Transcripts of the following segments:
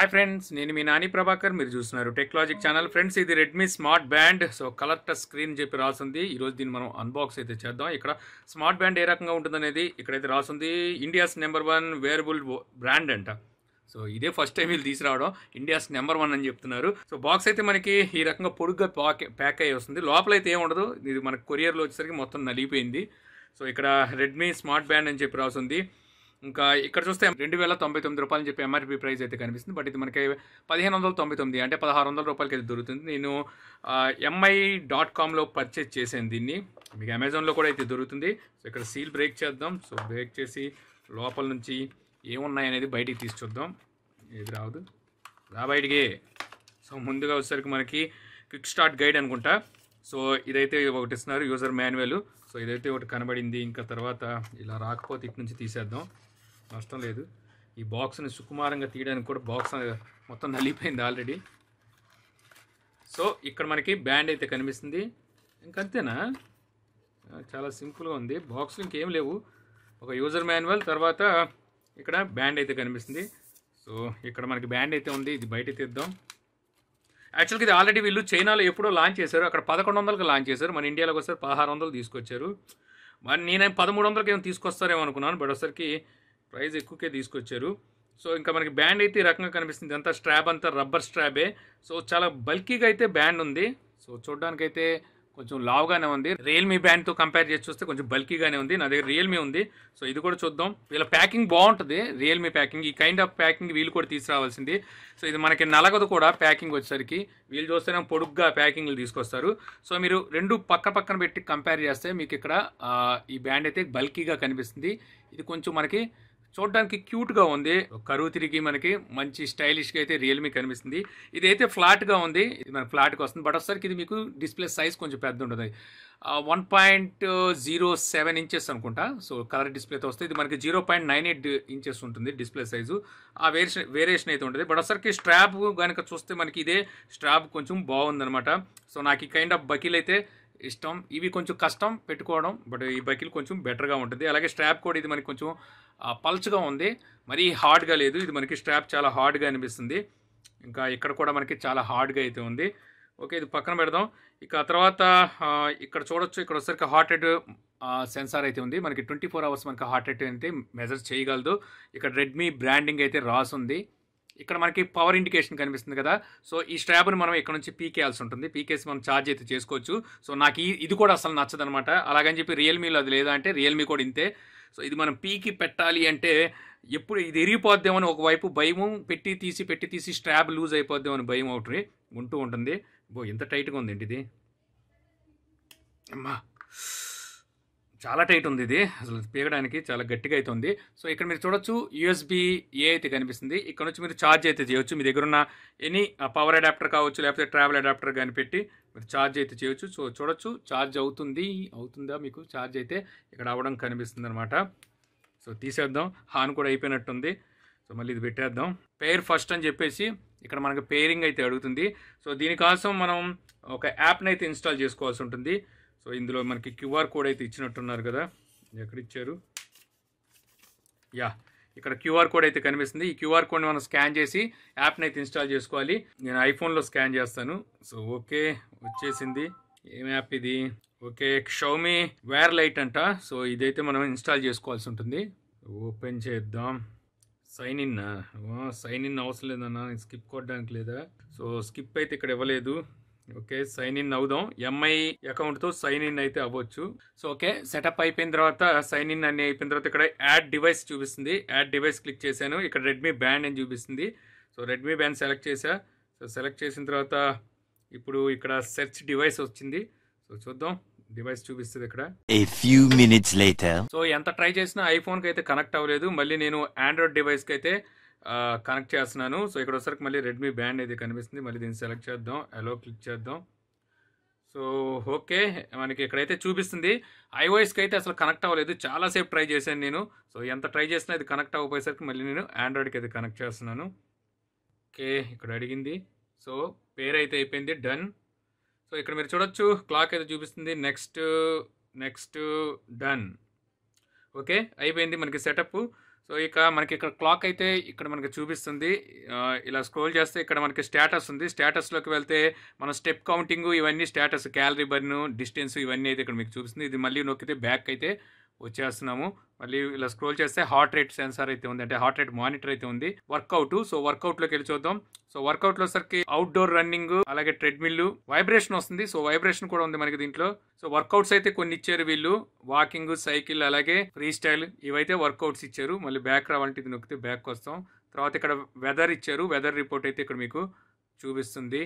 hi friends నేను మీ నాని ప్రభాకర్ మీరు చూస్తున్నారు టెక్నాలజిక్ ఛానల్ ఫ్రెండ్స్ ఇది Redmi smart band so colour touch screen చెప్పి రాసింది ఈరోజు దీన్ని మనం అన్బాక్స్ అయితే చేద్దాం ఇక్కడ స్మార్ట్ బ్యాండ్ ఏ రకంగా ఉంటుందనేది ఇక్కడైతే రాసింది India's number one wearable brand అంట సో ఇదే ఫస్ట్ టైం వీళ్ళు తీసుకురావడం ఇండియాస్ నెంబర్ వన్ అని చెప్తున్నారు సో బాక్స్ అయితే మనకి ఈ రకంగా పొడుగ్గా ప్యాక్ ప్యాక్ అయ్యి వస్తుంది లోపల అయితే ఏముండదు ఇది మనకు కొరియర్లో వచ్చేసరికి మొత్తం నలిగిపోయింది సో ఇక్కడ రెడ్మీ స్మార్ట్ బ్యాండ్ అని చెప్పి రాసింది ఇంకా ఇక్కడ చూస్తే రెండు వేల తొంభై తొమ్మిది రూపాయలు చెప్పి ఎంఆర్పి ప్రైస్ అయితే కనిపిస్తుంది బట్ ఇది మనకి పదిహేను వందల తొంభై తొమ్మిది అంటే పదహారు వందల రూపాయలకి అయితే దొరుకుతుంది నేను ఎంఐ డాట్ కామ్లో పర్చేజ్ చేశాను దీన్ని మీకు అమెజాన్లో కూడా అయితే దొరుకుతుంది సో ఇక్కడ సీల్ బ్రేక్ చేద్దాం సో బ్రేక్ చేసి లోపల నుంచి ఏమున్నాయి అనేది బయటికి తీసి చూద్దాం ఏది రావద్దు రా బయటికి సో ముందుగా వచ్చేసరికి మనకి క్విక్ స్టార్ట్ గైడ్ అనుకుంటా సో ఇదైతే ఒకటి ఇస్తున్నారు యూజర్ మాన్యువల్ సో ఇదైతే ఒకటి కనబడింది ఇంకా తర్వాత ఇలా రాకపోతే ఇటు నుంచి తీసేద్దాం నష్టం లేదు ఈ బాక్స్ని సుకుమారంగా తీయడానికి కూడా బాక్స్ మొత్తం నలిగిపోయింది ఆల్రెడీ సో ఇక్కడ మనకి బ్యాండ్ అయితే కనిపిస్తుంది ఇంకంతేనా చాలా సింపుల్గా ఉంది బాక్స్ ఇంకేం లేవు ఒక యూజర్ మాన్యువల్ తర్వాత ఇక్కడ బ్యాండ్ అయితే కనిపిస్తుంది సో ఇక్కడ మనకి బ్యాండ్ అయితే ఉంది ఇది బయట తీద్దాం యాక్చువల్గా ఇది ఆల్రెడీ వీళ్ళు చైనాలో ఎప్పుడో లాంచ్ చేశారు అక్కడ పదకొండు వందలకు లాంచ్ చేశారు మన ఇండియాలోకి వస్తారు పదహారు వందలు తీసుకొచ్చారు మరి నేనే పదమూడు వందలకి ఏమైనా తీసుకొస్తారేమో అనుకున్నాను బట్ ఒకసారికి ప్రైజ్ ఎక్కువకే తీసుకొచ్చారు సో ఇంకా మనకి బ్యాండ్ అయితే ఈ రకంగా కనిపిస్తుంది అంతా స్ట్రాబ్ అంతా రబ్బర్ స్ట్రాబే సో చాలా బల్కీగా అయితే బ్యాండ్ ఉంది సో చూడడానికైతే కొంచెం లావుగానే ఉంది రియల్మీ బ్యాండ్తో కంపేర్ చేసి చూస్తే కొంచెం బల్కీగానే ఉంది నా దగ్గర రియల్మీ ఉంది సో ఇది కూడా చూద్దాం వీళ్ళ ప్యాకింగ్ బాగుంటుంది రియల్మీ ప్యాకింగ్ ఈ కైండ్ ఆఫ్ ప్యాకింగ్ వీళ్ళు కూడా తీసుకురావాల్సింది సో ఇది మనకి నలగదు కూడా ప్యాకింగ్ వచ్చేసరికి వీళ్ళు చూస్తేనే పొడుగ్గా ప్యాకింగ్లు తీసుకొస్తారు సో మీరు రెండు పక్క పక్కన పెట్టి కంపేర్ చేస్తే మీకు ఇక్కడ ఈ బ్యాండ్ అయితే బల్కీగా కనిపిస్తుంది ఇది కొంచెం మనకి చూడడానికి క్యూట్గా ఉంది కరువు తిరిగి మనకి మంచి స్టైలిష్గా అయితే రియల్మీ కనిపిస్తుంది ఇదైతే ఫ్లాట్గా ఉంది ఇది మనకి ఫ్లాట్కి వస్తుంది బట్ ఒకసారికి ఇది మీకు డిస్ప్లే సైజ్ కొంచెం పెద్ద ఉంటుంది one point zero seven inches అనుకుంటా సో కలర్ డిస్ప్లేతో వస్తే ఇది మనకి zero point nine eight inches ఉంటుంది డిస్ప్లే సైజు ఆ వేరియేషన్ వేరియేషన్ అయితే ఉంటుంది బట్ ఒకసారికి స్ట్రాప్ కనుక చూస్తే మనకి ఇదే స్ట్రాప్ కొంచెం బాగుందనమాట సో నాకు ఈ కైండ్ ఆఫ్ బకీల్ అయితే ఇష్టం ఇవి కొంచెం కష్టం పెట్టుకోవడం బట్ ఈ బైకిల్ కొంచెం బెటర్గా ఉంటుంది అలాగే స్ట్రాప్ కూడా ఇది మనకి కొంచెం పల్చగా ఉంది మరీ హార్డ్గా లేదు ఇది మనకి స్ట్రాప్ చాలా హార్డ్గా అనిపిస్తుంది ఇంకా ఇక్కడ కూడా మనకి చాలా హార్డ్గా అయితే ఉంది ఓకే ఇది పక్కన పెడదాం ఇక తర్వాత ఇక్కడ చూడొచ్చు ఇక్కడ వచ్చరికి హార్ట్ రేట్ సెన్సార్ అయితే ఉంది మనకి ట్వంటీ ఫోర్ అవర్స్ మనకి హార్ట్ రేట్ అయితే మెజర్ చేయగలదు ఇక్కడ రెడ్మీ బ్రాండింగ్ అయితే రాసుంది ఇక్కడ మనకి పవర్ ఇండికేషన్ కనిపిస్తుంది కదా సో ఈ స్ట్రాబ్ని మనం ఇక్కడ నుంచి పీకేయాల్సి ఉంటుంది పీకేసి మనం ఛార్జ్ అయితే చేసుకోవచ్చు సో నాకు ఇది కూడా అసలు నచ్చదనమాట అలాగని చెప్పి రియల్మీలో అది లేదా అంటే రియల్మీ కూడా ఇంతే సో ఇది మనం పీకి పెట్టాలి అంటే ఎప్పుడు ఇది ఎరిగిపోద్దామని ఒకవైపు భయము పెట్టి తీసి పెట్టి తీసి స్ట్రాబ్ లూజ్ అయిపోద్దామని భయం ఒకటి ఉంటూ ఉంటుంది బో ఎంత టైట్గా ఉందండి ఇది అమ్మా చాలా టైట్ ఉంది ఇది అసలు పీగడానికి చాలా గట్టిగా అయితే ఉంది సో ఇక్కడ మీరు చూడొచ్చు యూఎస్బి ఏ అయితే కనిపిస్తుంది ఇక్కడ నుంచి మీరు ఛార్జ్ అయితే చేయొచ్చు మీ దగ్గర ఉన్న ఎనీ పవర్ అడాప్టర్ కావచ్చు లేకపోతే ట్రావెల్ అడాప్టర్ కానీ పెట్టి మీరు ఛార్జ్ అయితే చేయొచ్చు సో చూడొచ్చు ఛార్జ్ అవుతుంది అవుతుందా మీకు ఛార్జ్ అయితే ఇక్కడ అవ్వడం కనిపిస్తుంది అనమాట సో తీసేద్దాం హాన్ కూడా అయిపోయినట్టుంది సో మళ్ళీ ఇది పెట్టేద్దాం పేర్ ఫస్ట్ అని చెప్పేసి ఇక్కడ మనకు పేరింగ్ అయితే అడుగుతుంది సో దీనికోసం మనం ఒక యాప్ని అయితే ఇన్స్టాల్ చేసుకోవాల్సి ఉంటుంది సో ఇందులో మనకి క్యూఆర్ కోడ్ అయితే ఇచ్చినట్టున్నారు కదా ఎక్కడ ఇచ్చారు యా ఇక్కడ క్యూఆర్ కోడ్ అయితే కనిపిస్తుంది ఈ క్యూఆర్ కోడ్ని మనం స్కాన్ చేసి యాప్ని అయితే ఇన్స్టాల్ చేసుకోవాలి నేను ఐఫోన్లో స్కాన్ చేస్తాను సో ఓకే వచ్చేసింది ఏం యాప్ ఇది ఓకే షౌమి వేర్ లైట్ అంట సో ఇదైతే మనం ఇన్స్టాల్ చేసుకోవాల్సి ఉంటుంది ఓపెన్ చేద్దాం సైన్ ఇన్ సైన్ ఇన్ అవసరం లేదన్నా స్కిప్ కొట్టడానికి లేదా సో స్కిప్ అయితే ఇక్కడ ఇవ్వలేదు ఓకే సైన్ ఇన్ అవుదాం ఎంఐ అకౌంట్తో సైన్ ఇన్ అయితే అవ్వచ్చు సో ఓకే సెటప్ అయిపోయిన తర్వాత సైన్ ఇన్ అని అయిపోయిన తర్వాత ఇక్కడ యాడ్ డివైస్ చూపిస్తుంది యాడ్ డివైస్ క్లిక్ చేశాను ఇక్కడ రెడ్మీ బ్యాండ్ అని చూపిస్తుంది సో రెడ్మీ బ్యాండ్ సెలెక్ట్ చేశా సో సెలెక్ట్ చేసిన తర్వాత ఇప్పుడు ఇక్కడ సెర్చ్ డివైస్ వచ్చింది సో చూద్దాం డివైస్ చూపిస్తుంది ఇక్కడ సో ఎంత ట్రై చేసినా ఐఫోన్కి అయితే కనెక్ట్ అవ్వలేదు మళ్ళీ నేను ఆండ్రాయిడ్ డివైస్కి అయితే కనెక్ట్ చేస్తున్నాను సో ఇక్కడ వచ్చరికి మళ్ళీ రెడ్మీ బ్యాండ్ అయితే కనిపిస్తుంది మళ్ళీ దీన్ని సెలెక్ట్ చేద్దాం ఎలో క్లిక్ చేద్దాం సో ఓకే మనకి ఇక్కడైతే చూపిస్తుంది ఐవాయిస్కి అయితే అసలు కనెక్ట్ అవ్వలేదు చాలాసేపు ట్రై చేశాను నేను సో ఎంత ట్రై చేసినా ఇది కనెక్ట్ అవ్వపోయేసరికి మళ్ళీ నేను ఆండ్రాయిడ్కి అయితే కనెక్ట్ చేస్తున్నాను ఓకే ఇక్కడ అడిగింది సో పేరు అయితే అయిపోయింది డన్ సో ఇక్కడ మీరు చూడొచ్చు క్లాక్ అయితే చూపిస్తుంది నెక్స్ట్ నెక్స్ట్ డన్ ఓకే అయిపోయింది మనకి సెటప్ సో ఇక మనకి ఇక్కడ క్లాక్ అయితే ఇక్కడ మనకి చూపిస్తుంది ఇలా స్క్రోల్ చేస్తే ఇక్కడ మనకి స్టేటస్ ఉంది స్టేటస్లోకి వెళ్తే మన స్టెప్ కౌంటింగ్ ఇవన్నీ స్టేటస్ క్యాలరీ బర్ను డిస్టెన్స్ ఇవన్నీ అయితే ఇక్కడ మీకు చూపిస్తుంది ఇది మళ్ళీ నొక్కితే బ్యాక్ అయితే వచ్చేస్తున్నాము మళ్ళీ ఇలా స్క్రోల్ చేస్తే హార్ట్ రేట్ సెన్సార్ అయితే ఉంది అంటే హార్ట్ రేట్ మానిటర్ అయితే ఉంది వర్కౌట్ సో వర్కౌట్లోకి వెళ్ళి చూద్దాం సో వర్కౌట్ లో సరికి అవుట్డోర్ రన్నింగ్ అలాగే ట్రెడ్మిల్ వైబ్రేషన్ వస్తుంది సో వైబ్రేషన్ కూడా ఉంది మనకి దీంట్లో సో వర్కౌట్స్ అయితే కొన్ని ఇచ్చారు వీళ్ళు వాకింగ్ సైకిల్ అలాగే ఫ్రీ స్టైల్ ఇవైతే వర్కౌట్స్ ఇచ్చారు మళ్ళీ బ్యాక్ రావాలంటే ఇది నొక్కితే బ్యాక్ వస్తాం తర్వాత ఇక్కడ వెదర్ ఇచ్చారు వెదర్ రిపోర్ట్ అయితే ఇక్కడ మీకు చూపిస్తుంది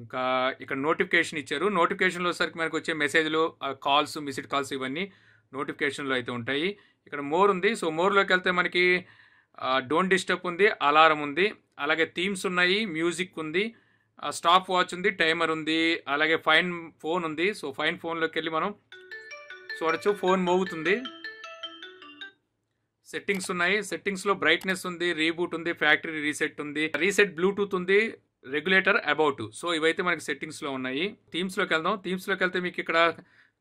ఇంకా ఇక్కడ నోటిఫికేషన్ ఇచ్చారు నోటిఫికేషన్లో సరికి మనకు వచ్చే మెసేజ్లు కాల్స్ మిస్డ్ కాల్స్ ఇవన్నీ నోటిఫికేషన్లు అయితే ఉంటాయి ఇక్కడ మోర్ ఉంది సో మోర్లోకి వెళ్తే మనకి డోంట్ డిస్టర్బ్ ఉంది అలారం ఉంది అలాగే థీమ్స్ ఉన్నాయి మ్యూజిక్ ఉంది స్టాప్ వాచ్ ఉంది టైమర్ ఉంది అలాగే ఫైన్ ఫోన్ ఉంది సో ఫైన్ ఫోన్లోకి వెళ్ళి మనం చూడచ్చు ఫోన్ మోగుతుంది సెట్టింగ్స్ ఉన్నాయి సెట్టింగ్స్లో బ్రైట్నెస్ ఉంది రీబూట్ ఉంది ఫ్యాక్టరీ రీసెట్ ఉంది రీసెట్ బ్లూటూత్ ఉంది రెగ్యులేటర్ అబౌట్ సో ఇవైతే మనకి సెట్టింగ్స్లో ఉన్నాయి థీమ్స్లోకి వెళ్దాం థీమ్స్లోకి వెళ్తే మీకు ఇక్కడ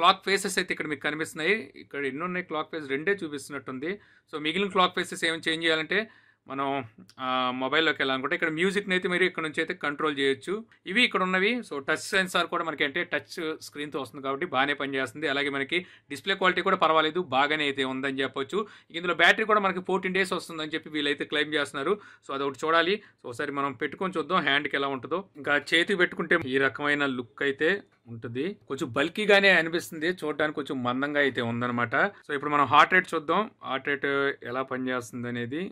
క్లాక్ ఫేసెస్ అయితే ఇక్కడ మీకు కనిపిస్తున్నాయి ఇక్కడ ఎన్నున్నాయి ఉన్నాయి క్లాక్ ఫేస్ రెండే చూపిస్తున్నట్టుంది సో మిగిలిన క్లాక్ ఫేసెస్ ఏమి చేంజ్ చేయాలంటే మనం మొబైల్లోకి వెళ్ళాలనుకుంటే ఇక్కడ మ్యూజిక్ని అయితే మీరు ఇక్కడ నుంచి అయితే కంట్రోల్ చేయొచ్చు ఇవి ఇక్కడ ఉన్నవి సో టచ్ సెన్సార్ కూడా మనకి అంటే టచ్ స్క్రీన్తో వస్తుంది కాబట్టి బాగానే పనిచేస్తుంది అలాగే మనకి డిస్ప్లే క్వాలిటీ కూడా పర్వాలేదు బాగానే అయితే ఉందని చెప్పొచ్చు ఇందులో బ్యాటరీ కూడా మనకి ఫోర్టీన్ డేస్ వస్తుందని చెప్పి వీళ్ళైతే క్లెయిమ్ చేస్తున్నారు సో అదొకటి చూడాలి సో ఒకసారి మనం పెట్టుకొని చూద్దాం హ్యాండ్కి ఎలా ఉంటుందో ఇంకా చేతి పెట్టుకుంటే ఈ రకమైన లుక్ అయితే ఉంటుంది కొంచెం బల్కీగానే అనిపిస్తుంది చూడడానికి కొంచెం మందంగా అయితే ఉందన్నమాట సో ఇప్పుడు మనం హార్ట్ రేట్ చూద్దాం హార్ట్ రేట్ ఎలా పనిచేస్తుంది అనేది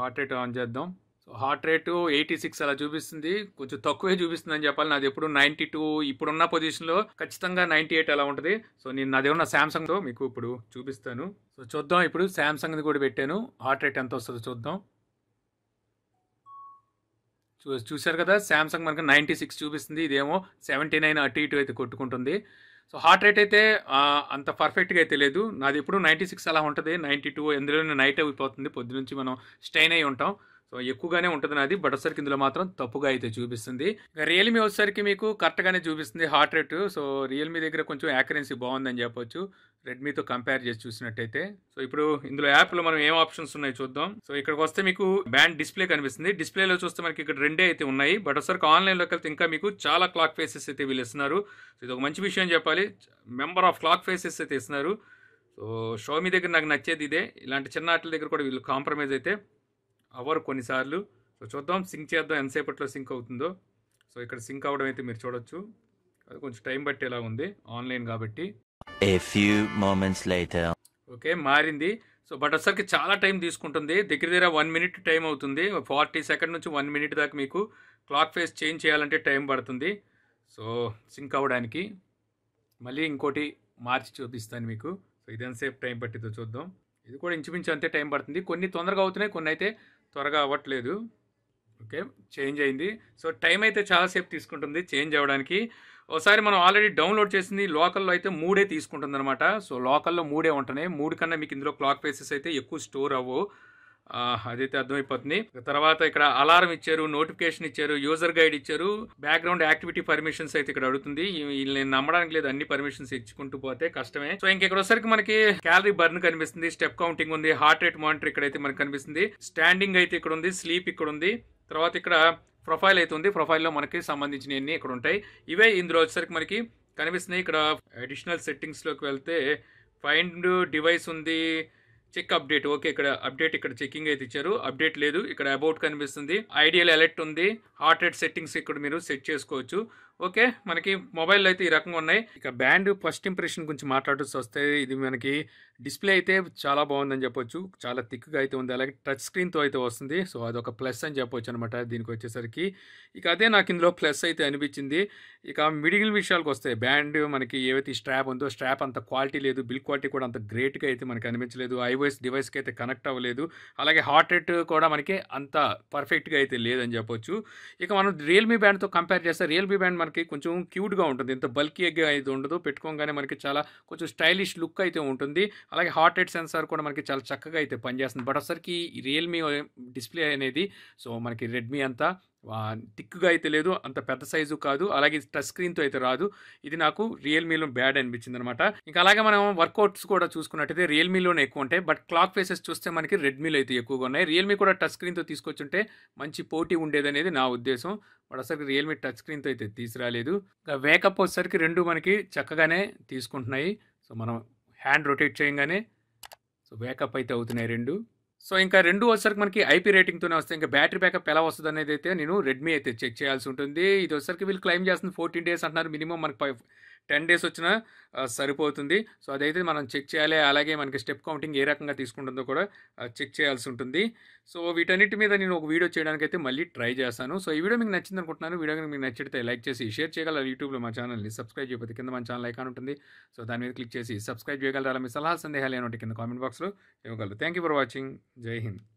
హార్ట్ రేట్ ఆన్ చేద్దాం so heart rate eighty six అలా చూపిస్తుంది కొంచెం తక్కువే చూపిస్తుంది అని చెప్పాలి నాది ఎప్పుడు నైంటీ టూ ఇప్పుడున్న పొజిషన్లో ఖచ్చితంగా నైంటీ ఎయిట్ అలా ఉంటుంది సో నేను నాది ఉన్న శాంసంగ్తో మీకు ఇప్పుడు చూపిస్తాను సో చూద్దాం ఇప్పుడు శాంసంగ్ది కూడా పెట్టాను హార్ట్ రేట్ ఎంత వస్తుందో చూద్దాం చూ చూశారు కదా శాంసంగ్ మనకు నైంటీ సిక్స్ చూపిస్తుంది ఇదేమో సెవెంటీ నైన్ అటు ఇటు అయితే కొట్టుకుంటుంది సో హార్ట్ రేట్ అయితే అంత పర్ఫెక్ట్గా అయితే లేదు నాది ఎప్పుడు నైంటీ సిక్స్ అలా ఉంటుంది నైంటీ టూ ఎందులోనే నైట్ అయిపోతుంది పొద్దు నుంచి మనం స్టెయిన్ అయి ఉంటాం సో ఎక్కువగానే ఉంటుంది నాది బట్ ఒకసారికి ఇందులో మాత్రం తప్పుగా అయితే చూపిస్తుంది రియల్మీ వచ్చేసరికి మీకు కరెక్ట్గానే చూపిస్తుంది హార్ట్ రేట్ సో రియల్మీ దగ్గర కొంచెం యాకరెన్సీ బాగుందని చెప్పొచ్చు రెడ్మీతో కంపేర్ చేసి చూసినట్టయితే సో ఇప్పుడు ఇందులో యాప్లో మనం ఏం ఆప్షన్స్ ఉన్నాయి చూద్దాం సో ఇక్కడికి వస్తే మీకు బ్యాండ్ డిస్ప్లే కనిపిస్తుంది డిస్ప్లేలో చూస్తే మనకి ఇక్కడ రెండే అయితే ఉన్నాయి బట్ ఒకసారికి ఆన్లైన్లోకి వెళ్తే ఇంకా మీకు చాలా క్లాక్ ఫేసెస్ అయితే వీళ్ళు ఇస్తున్నారు సో ఇది ఒక మంచి విషయం చెప్పాలి మెంబర్ ఆఫ్ క్లాక్ ఫేసెస్ అయితే ఇస్తున్నారు సో షోమీ దగ్గర నాకు నచ్చేది ఇదే ఇలాంటి చిన్న ఆటల దగ్గర కూడా వీళ్ళు కాంప్రమైజ్ అయితే అవర్ కొన్నిసార్లు సో చూద్దాం సింక్ చేద్దాం ఎంతసేపట్లో సింక్ అవుతుందో సో ఇక్కడ సింక్ అవడం అయితే మీరు చూడొచ్చు అది కొంచెం టైం పట్టేలా ఉంది ఆన్లైన్ కాబట్టి ఓకే మారింది సో బట్ ఒకసారికి చాలా టైం తీసుకుంటుంది దగ్గర దగ్గర వన్ మినిట్ టైం అవుతుంది ఫార్టీ సెకండ్ నుంచి వన్ మినిట్ దాకా మీకు క్లాక్ ఫేస్ చేంజ్ చేయాలంటే టైం పడుతుంది సో సింక్ అవ్వడానికి మళ్ళీ ఇంకోటి మార్చి చూపిస్తాను మీకు సో ఇది ఎంతసేపు టైం పట్టిందో చూద్దాం ఇది కూడా ఇంచుమించు అంతే టైం పడుతుంది కొన్ని తొందరగా అవుతున్నాయి కొన్ని అయితే త్వరగా అవ్వట్లేదు ఓకే చేంజ్ అయింది సో టైం అయితే చాలాసేపు తీసుకుంటుంది చేంజ్ అవ్వడానికి ఒకసారి మనం ఆల్రెడీ డౌన్లోడ్ చేసింది లోకల్లో అయితే మూడే తీసుకుంటుంది అనమాట సో లోకల్లో మూడే ఉంటున్నాయి మూడు కన్నా మీకు ఇందులో క్లాక్ ఫేసెస్ అయితే ఎక్కువ స్టోర్ అవ్వవు అదైతే అర్థమైపోతుంది తర్వాత ఇక్కడ అలారం ఇచ్చారు నోటిఫికేషన్ ఇచ్చారు యూజర్ గైడ్ ఇచ్చారు బ్యాక్గ్రౌండ్ యాక్టివిటీ పర్మిషన్స్ అయితే ఇక్కడ అడుగుతుంది నేను నమ్మడానికి లేదు అన్ని పర్మిషన్స్ ఇచ్చుకుంటూ పోతే కష్టమే సో ఇంక ఇక్కడ మనకి క్యాలరీ బర్న్ కనిపిస్తుంది స్టెప్ కౌంటింగ్ ఉంది హార్ట్ రేట్ మానిటర్ ఇక్కడ అయితే మనకు కనిపిస్తుంది స్టాండింగ్ అయితే ఇక్కడ ఉంది స్లీప్ ఇక్కడ ఉంది తర్వాత ఇక్కడ ప్రొఫైల్ అయితే ఉంది ప్రొఫైల్లో మనకి సంబంధించినవన్నీ ఇక్కడ ఉంటాయి ఇవే ఇందులో వచ్చేసరికి మనకి కనిపిస్తున్నాయి ఇక్కడ అడిషనల్ సెట్టింగ్స్లోకి వెళ్తే ఫైండ్ డివైస్ ఉంది చెక్ అప్డేట్ ఓకే ఇక్కడ అప్డేట్ ఇక్కడ చెకింగ్ అయితే ఇచ్చారు అప్డేట్ లేదు ఇక్కడ అబౌట్ కనిపిస్తుంది ఐడియల్ ఎలర్ట్ ఉంది హార్ట్ రేట్ సెట్టింగ్స్ ఇక్కడ మీరు సెట్ చేసుకోవచ్చు ఓకే మనకి మొబైల్ అయితే ఈ రకంగా ఉన్నాయి ఇక బ్యాండ్ ఫస్ట్ ఇంప్రెషన్ గురించి మాట్లాడాల్సి వస్తే ఇది మనకి డిస్ప్లే అయితే చాలా బాగుందని చెప్పొచ్చు చాలా థిక్గా అయితే ఉంది అలాగే టచ్ స్క్రీన్తో అయితే వస్తుంది సో అది ఒక ప్లస్ అని చెప్పొచ్చు అనమాట దీనికి వచ్చేసరికి ఇక అదే నాకు ఇందులో ప్లస్ అయితే అనిపించింది ఇక మిడిగిల్ విషయాలకు వస్తే బ్యాండ్ మనకి ఏవైతే స్ట్రాప్ ఉందో స్ట్రాప్ అంత క్వాలిటీ లేదు బిల్ క్వాలిటీ కూడా అంత గ్రేట్గా అయితే మనకి అనిపించలేదు ఐవో ఓఎస్ డివైస్కి అయితే కనెక్ట్ అవ్వలేదు అలాగే హార్ట్ రేట్ కూడా మనకి అంత పర్ఫెక్ట్గా అయితే లేదని చెప్పొచ్చు ఇక మనం రియల్మీ బ్యాండ్తో కంపేర్ చేస్తే రియల్మీ బ్యాండ్ మనకి కొంచెం క్యూట్గా ఉంటుంది ఇంత బల్కీగా అయితే ఉండదు పెట్టుకోగానే మనకి చాలా కొంచెం స్టైలిష్ లుక్ అయితే ఉంటుంది అలాగే హార్ట్ రేట్ సెన్సార్ కూడా మనకి చాలా చక్కగా అయితే పనిచేస్తుంది బట్ ఒకసారికి రియల్మీ డిస్ప్లే అనేది సో మనకి రెడ్మీ అంతా టిక్గా అయితే లేదు అంత పెద్ద సైజు కాదు అలాగే టచ్ స్క్రీన్తో అయితే రాదు ఇది నాకు రియల్మీలో బ్యాడ్ అనిపించింది అనమాట ఇంకా అలాగే మనం వర్కౌట్స్ కూడా చూసుకున్నట్టయితే రియల్మీలోనే ఎక్కువ ఉంటాయి బట్ క్లాక్ ఫేసెస్ చూస్తే మనకి రెడ్మీలో అయితే ఎక్కువగా ఉన్నాయి రియల్మీ కూడా టచ్ స్క్రీన్తో తీసుకొచ్చుంటే మంచి పోటీ ఉండేదనేది నా ఉద్దేశం బట్ అసలు రియల్మీ టచ్ స్క్రీన్తో అయితే తీసుకురాలేదు ఇంకా వేకప్ వచ్చేసరికి రెండు మనకి చక్కగానే తీసుకుంటున్నాయి సో మనం హ్యాండ్ రొటేట్ చేయగానే సో వేకప్ అయితే అవుతున్నాయి రెండు సో ఇంకా రెండు వచ్చరికి మనకి ఐపీ రేటింగ్తోనే వస్తాయి ఇంకా బ్యాటరీ బ్యాకప్ ఎలా వస్తుంది అనేది అయితే నేను రెడ్మీ అయితే చెక్ చేయాల్సి ఉంటుంది ఇది వచ్చరికి వీళ్ళు క్లైమ్ చేస్తుంది ఫోర్టీన్ డేస్ అంటున్నారు మినిమం మనకి టెన్ డేస్ వచ్చినా సరిపోతుంది సో అదైతే మనం చెక్ చేయాలి అలాగే మనకి స్టెప్ కౌంటింగ్ ఏ రకంగా తీసుకుంటుందో కూడా చెక్ చేయాల్సి ఉంటుంది సో వీటన్నిటి మీద నేను ఒక వీడియో చేయడానికి అయితే మళ్ళీ ట్రై చేస్తాను సో ఈ వీడియో మీకు నచ్చింది అనుకుంటున్నాను వీడియో మీకు నచ్చితే లైక్ చేసి షేర్ చేయగలరు యూట్యూబ్లో మా ఛానల్ని సబ్స్క్రైబ్ చేయబోతే కింద మన ఛానల్ ఐకాన్ ఉంటుంది సో దాని మీద క్లిక్ చేసి సబ్స్క్రైబ్ చేయగలరా మీ సలహా సందేహాలు ఏమంటే కింద కామెంట్ బాక్స్లో ఇవ్వగలరు థ్యాంక్ యూ ఫర్ వాచింగ్ జై హింద్